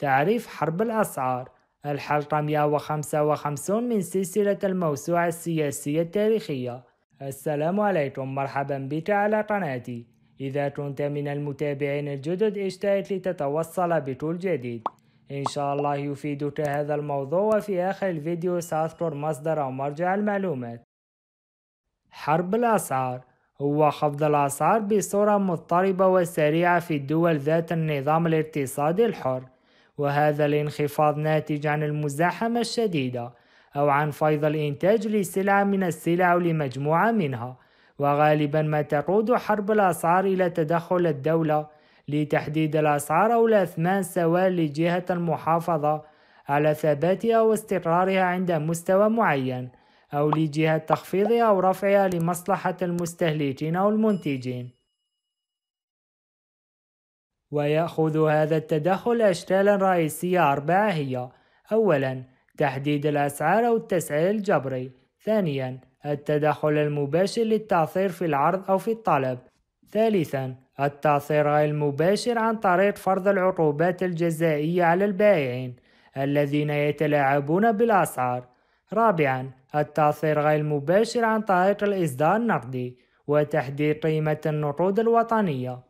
تعريف حرب الأسعار الحلقة 155 من سلسلة الموسوعة السياسية التاريخية السلام عليكم مرحبا بك على قناتي إذا كنت من المتابعين الجدد اشترك لتتوصل بكل جديد إن شاء الله يفيدك هذا الموضوع وفي آخر الفيديو سأذكر مصدر أو مرجع المعلومات حرب الأسعار هو خفض الأسعار بصورة مضطربة وسريعة في الدول ذات النظام الاقتصادي الحر وهذا الانخفاض ناتج عن المزاحمة الشديدة أو عن فيض الإنتاج لسلعة من السلع لمجموعة منها وغالبا ما تقود حرب الأسعار إلى تدخل الدولة لتحديد الأسعار أو الأثمان سواء لجهة المحافظة على ثباتها واستقرارها عند مستوى معين أو لجهة تخفيضها أو رفعها لمصلحة المستهلكين أو المنتجين ويأخذ هذا التدخل أشكالا رئيسية أربعة هي أولا تحديد الأسعار أو التسعير الجبري ثانيا التدخل المباشر للتأثير في العرض أو في الطلب ثالثا التأثير غير المباشر عن طريق فرض العقوبات الجزائية على البائعين الذين يتلاعبون بالأسعار رابعا التأثير غير المباشر عن طريق الإصدار النقدي وتحديد قيمة النقود الوطنية